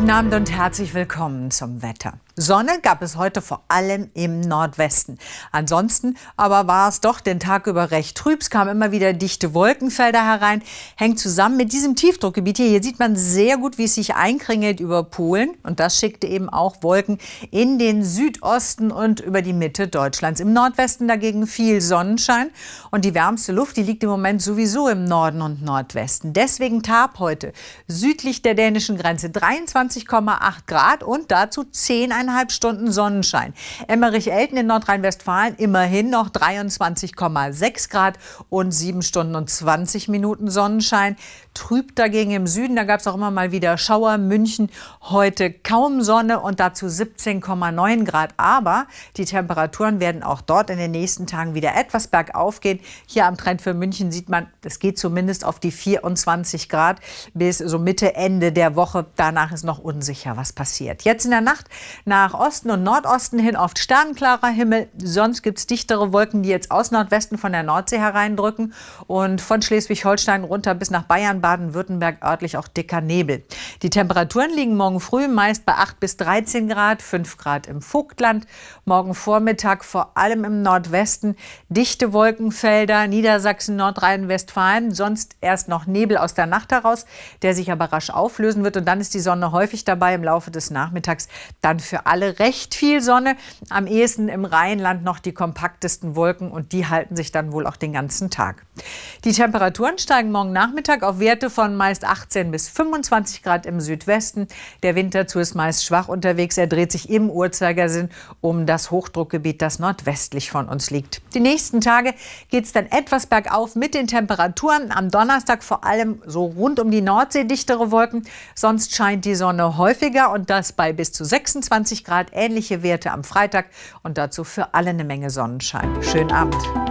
Guten Abend und herzlich willkommen zum Wetter. Sonne gab es heute vor allem im Nordwesten. Ansonsten aber war es doch den Tag über recht trüb. Es kamen immer wieder dichte Wolkenfelder herein. Hängt zusammen mit diesem Tiefdruckgebiet hier. Hier sieht man sehr gut, wie es sich einkringelt über Polen. Und das schickte eben auch Wolken in den Südosten und über die Mitte Deutschlands. Im Nordwesten dagegen viel Sonnenschein. Und die wärmste Luft, die liegt im Moment sowieso im Norden und Nordwesten. Deswegen Tab heute südlich der dänischen Grenze 23,8 Grad und dazu 10,5 viereinhalb Stunden Sonnenschein. Emmerich-Elten in Nordrhein-Westfalen immerhin noch 23,6 Grad und 7 Stunden und 20 Minuten Sonnenschein. Trüb dagegen im Süden, da gab es auch immer mal wieder Schauer. München heute kaum Sonne und dazu 17,9 Grad. Aber die Temperaturen werden auch dort in den nächsten Tagen wieder etwas bergauf gehen. Hier am Trend für München sieht man, es geht zumindest auf die 24 Grad bis so Mitte, Ende der Woche. Danach ist noch unsicher, was passiert. Jetzt in der Nacht nach Osten und Nordosten hin oft sternklarer Himmel. Sonst gibt es dichtere Wolken, die jetzt aus Nordwesten von der Nordsee hereindrücken. Und von Schleswig-Holstein runter bis nach Bayern, Baden-Württemberg örtlich auch dicker Nebel. Die Temperaturen liegen morgen früh meist bei 8 bis 13 Grad, 5 Grad im Vogtland. Morgen Vormittag vor allem im Nordwesten dichte Wolkenfelder, Niedersachsen, Nordrhein-Westfalen. Sonst erst noch Nebel aus der Nacht heraus, der sich aber rasch auflösen wird. Und dann ist die Sonne häufig dabei im Laufe des Nachmittags. Dann für für alle recht viel Sonne. Am ehesten im Rheinland noch die kompaktesten Wolken und die halten sich dann wohl auch den ganzen Tag. Die Temperaturen steigen morgen Nachmittag auf Werte von meist 18 bis 25 Grad im Südwesten. Der Wind dazu ist meist schwach unterwegs. Er dreht sich im Uhrzeigersinn um das Hochdruckgebiet, das nordwestlich von uns liegt. Die nächsten Tage geht es dann etwas bergauf mit den Temperaturen. Am Donnerstag vor allem so rund um die Nordsee dichtere Wolken. Sonst scheint die Sonne häufiger und das bei bis zu 26 20 Grad ähnliche Werte am Freitag und dazu für alle eine Menge Sonnenschein. Schönen Abend.